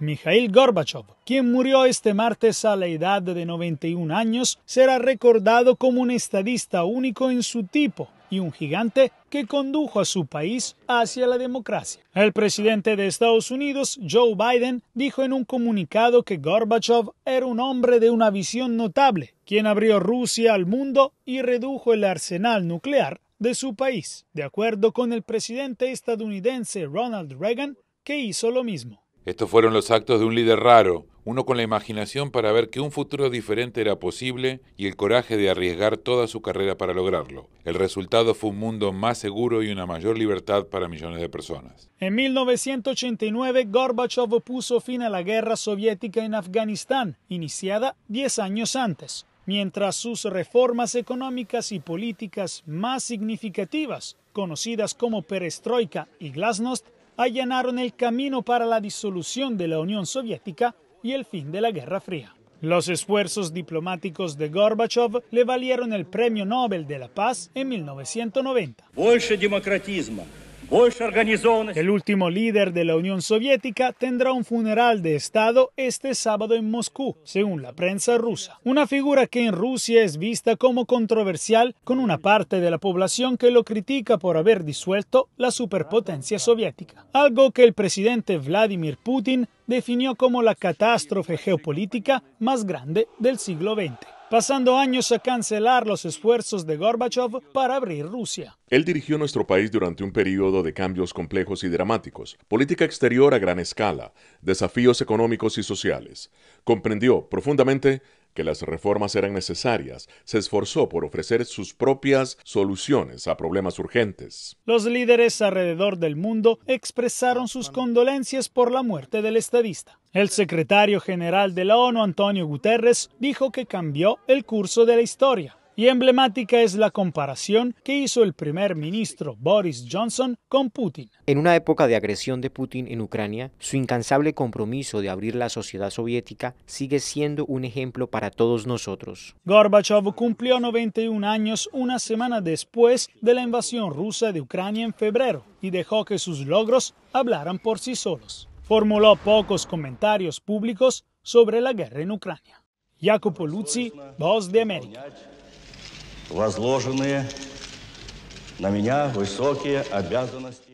Mikhail Gorbachev, quien murió este martes a la edad de 91 años, será recordado como un estadista único en su tipo y un gigante que condujo a su país hacia la democracia. El presidente de Estados Unidos, Joe Biden, dijo en un comunicado que Gorbachev era un hombre de una visión notable, quien abrió Rusia al mundo y redujo el arsenal nuclear de su país, de acuerdo con el presidente estadounidense Ronald Reagan, que hizo lo mismo. Estos fueron los actos de un líder raro, uno con la imaginación para ver que un futuro diferente era posible y el coraje de arriesgar toda su carrera para lograrlo. El resultado fue un mundo más seguro y una mayor libertad para millones de personas. En 1989, Gorbachev puso fin a la guerra soviética en Afganistán, iniciada 10 años antes, mientras sus reformas económicas y políticas más significativas, conocidas como perestroika y glasnost, allanaron el camino para la disolución de la Unión Soviética y el fin de la Guerra Fría. Los esfuerzos diplomáticos de Gorbachev le valieron el Premio Nobel de la Paz en 1990. El último líder de la Unión Soviética tendrá un funeral de Estado este sábado en Moscú, según la prensa rusa. Una figura que en Rusia es vista como controversial con una parte de la población que lo critica por haber disuelto la superpotencia soviética, algo que el presidente Vladimir Putin definió como la catástrofe geopolítica más grande del siglo XX pasando años a cancelar los esfuerzos de Gorbachev para abrir Rusia. Él dirigió nuestro país durante un periodo de cambios complejos y dramáticos, política exterior a gran escala, desafíos económicos y sociales. Comprendió profundamente que las reformas eran necesarias, se esforzó por ofrecer sus propias soluciones a problemas urgentes. Los líderes alrededor del mundo expresaron sus condolencias por la muerte del estadista. El secretario general de la ONU, Antonio Guterres, dijo que cambió el curso de la historia. Y emblemática es la comparación que hizo el primer ministro Boris Johnson con Putin. En una época de agresión de Putin en Ucrania, su incansable compromiso de abrir la sociedad soviética sigue siendo un ejemplo para todos nosotros. Gorbachev cumplió 91 años una semana después de la invasión rusa de Ucrania en febrero y dejó que sus logros hablaran por sí solos formuló pocos comentarios públicos sobre la guerra en Ucrania. Jacopo Luzzi, Voz de América. возложенные на меня высокие обязанности.